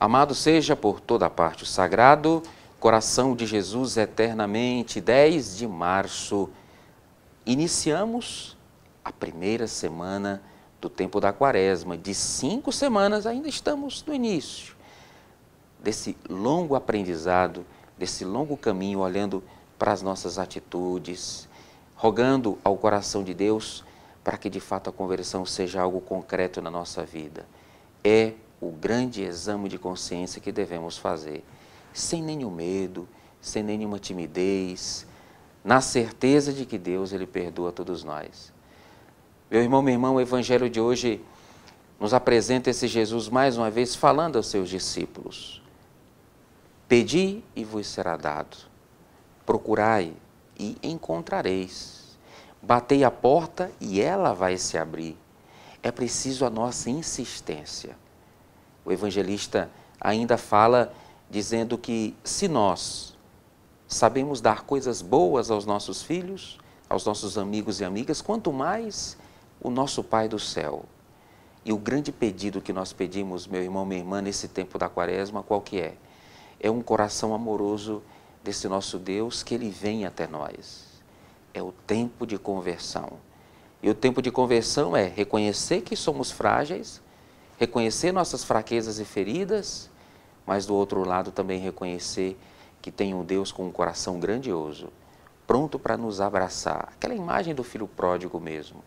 Amado seja por toda parte o sagrado coração de Jesus eternamente. 10 de março, iniciamos a primeira semana do tempo da quaresma. De cinco semanas, ainda estamos no início desse longo aprendizado, desse longo caminho, olhando para as nossas atitudes, rogando ao coração de Deus para que de fato a conversão seja algo concreto na nossa vida. É o grande exame de consciência que devemos fazer, sem nenhum medo, sem nenhuma timidez, na certeza de que Deus ele perdoa todos nós. Meu irmão, meu irmão o evangelho de hoje nos apresenta esse Jesus mais uma vez falando aos seus discípulos: Pedi e vos será dado. Procurai e encontrareis. Batei a porta e ela vai se abrir. É preciso a nossa insistência. O evangelista ainda fala dizendo que se nós sabemos dar coisas boas aos nossos filhos, aos nossos amigos e amigas, quanto mais o nosso Pai do céu. E o grande pedido que nós pedimos, meu irmão, minha irmã, nesse tempo da quaresma, qual que é? É um coração amoroso desse nosso Deus que ele vem até nós. É o tempo de conversão. E o tempo de conversão é reconhecer que somos frágeis, reconhecer nossas fraquezas e feridas, mas do outro lado também reconhecer que tem um Deus com um coração grandioso, pronto para nos abraçar. Aquela imagem do filho pródigo mesmo.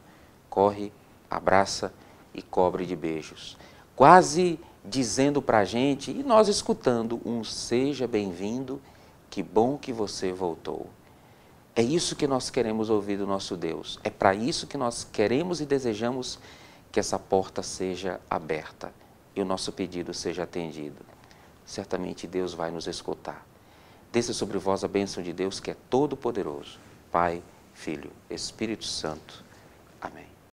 Corre, abraça e cobre de beijos. Quase dizendo para a gente, e nós escutando, um seja bem-vindo, que bom que você voltou. É isso que nós queremos ouvir do nosso Deus. É para isso que nós queremos e desejamos que essa porta seja aberta e o nosso pedido seja atendido. Certamente Deus vai nos escutar. Desça sobre vós a bênção de Deus que é todo-poderoso, Pai, Filho, Espírito Santo. Amém.